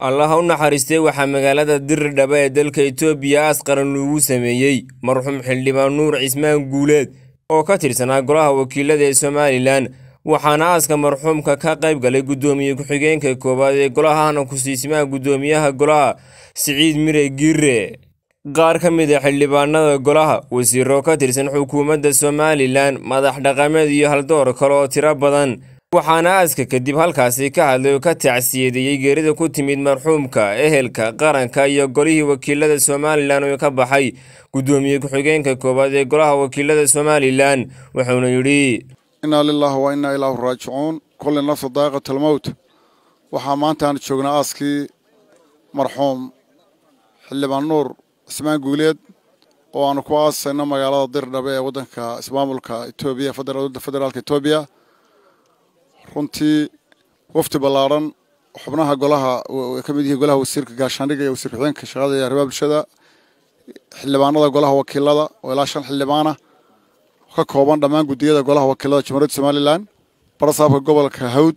allaha u naxariistay waxaa magaalada diridhaba ee dalka etoobiya asqaran loogu sameeyey marxuum xildhibaan nuur cismaan guuleed oo ka tirsanaa golaha wakiilada ee somalilan waxaana aaska marxuumka ka qayb galay guddoomiye ku-xigeenka koowaad ee golahana ku-siismaha guddoomiyaha golaha siciid mire girre qaar ka mid a ah xildhibaanada golaha wasiiro ka tirsan xukuumadda somalilan madax dhaqameed iyo haldoor kale oo tiro badan waxaana aaska kadib halkaasi ka hadlay oo ka tacsiyedeeyey geerida ku timid marxuumka ehelka qaranka iyo golihii wakiilada somalilan oo ka baxay guddoomiye ku-xigeenka koowaad ee golaha wakiilada somalilan wuxuuna yidhi innaa lilaah wa innaa ilaahu raajicuun kulli nafsu daaqiatalmowt waxaa maanta aan joognaa aaskii marxuum xildhibaan nuur cismaan guuleed oo aanu ku aasayno magaalada dirdhabe ee waddanka ismaamulka etoobiya federaalka etoobiya runtii wafti ballaaran xubnaha golaha ka mid yihiin golaha wasiirka gaashaandhigga iyo wasiir ku-xigeenka shaqada iyo arrimaha bulshada xildhibaanada golaha wakiilada oo ilaa shan xildhibaana ka kooban dhammaan guddiyada golaha wakiilada jamhuuriyadda somalilan barasaabka gobolka hawd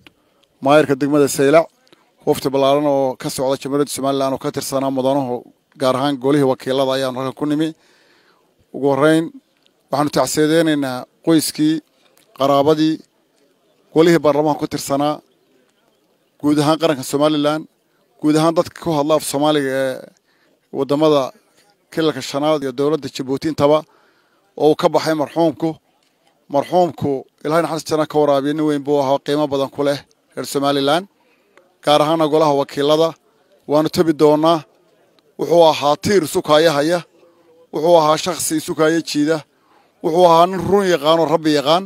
maayarka degmada saylac wafti ballaaran oo ka socda jamhuuriyadda somalilan oo ka tirsanaa mudanahu gaar ahaan golihii wakiilada ayaanu halkan ku nimi ugu horeyn waxaanu tacsiyadeynayna qoyskii qaraabadii golihii baarlamaanka ku tirsanaa guud ahaan qaranka somalilan guud ahaan dadka ku hadla af soomaaliga ee wadamada kilalka shanaad iyo dowladda jabuuti intaba oo uu ka baxay marxuumku marxuumku ilahay naxariis janna ka waraabiya nin weyn buu ahaa qiimo badan ku leh reer somalilan gaar ahaana golaha wakiilada waanu tabi doonaa wuxuu ahaa tiir sukaayahaya wuxuu ahaa shakhsi sukaaya jiida wuxuu ahaa nin run yaqaanoo rabbi yaqaan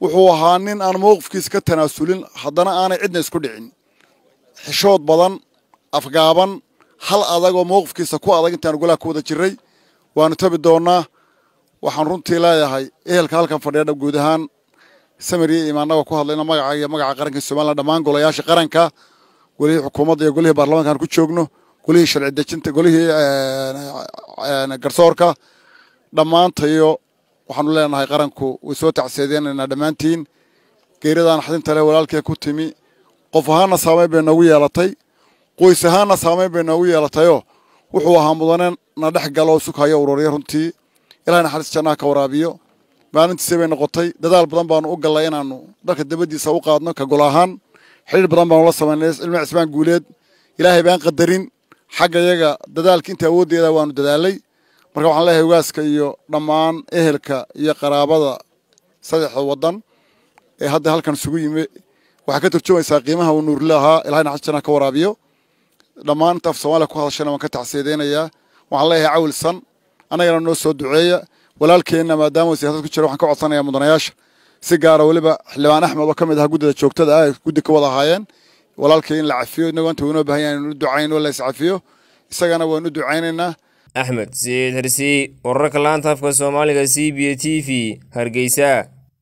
wuxuu ahaa nin aan mowqifkiis ka tanaasulin haddana aanay cidna isku dhicin xishood badan afgaaban hal adag oo mowqifkiisa ku adag intaan golaha ku wada jiray waanu tabi doonnaa waxaan runtii leeyahay ehelka halkan fadhiya guud ahaan samariya imaannaga ku hadlayno magaca iyo magaca qaranka somalilan dhammaan golayaasha qaranka golihii xukuumadda iyo golihii baarlamaanka aan ku joogno golihii sharci dejinta golihii eh, eh, garsoorka dhammaantayo waxaanu leenahay qaranku way soo tacseedeynaynaa dhammaantiin geeridaan xadinta leh walaalkee ku timi qof ahaanna saamayn bay noogu yeelatay qoys ahaanna saameyn bay noogu yeelatayo wuxuu ahaa mudane na dhex galoo sukayo ururyo runtii ilaahayna xalis jannaha ka waraabiyo maalintiisa bay noqotay dadaal badan baanu u gallay inaannu dharka dabadiisa u qaadno ka gol ahaan xidhiir badan baanula samaynay cilmi cismaan guuleed ilaahay baan qadarin xagga yaga dadaalka inta awooddeeda waanu dadaalay marka waxaan leeyahay hogaaska iyo dhammaan ehelka iyo qaraabada saddexda wadan ee hadda halkan isugu yimi waxaa ka turjumaysaa qiimaha uu nuur lahaa ilahayna xajana ka waraabiyo dhammaan inta soomaaliya ku hadashana waan ka tacsiideynayaa waxaan leeyahay cawil annagana noo soo duceeya walaalkeenna maadaamau siyaasad ku jira waxaan ka codsanayaa mudanayaasha si gaara ah weliba xildhibaan axmed oo ka mid aha guddida joogtada ah guddi ka wada ahaayeen walaalkii in la cafiyo inagoo inta waynoo bahan yahan inuu ducayno la iscafiyo isagana waanu ducaynaynaa axmed siid hersii wararka laanta afka soomaaliga c b a t v hargeysa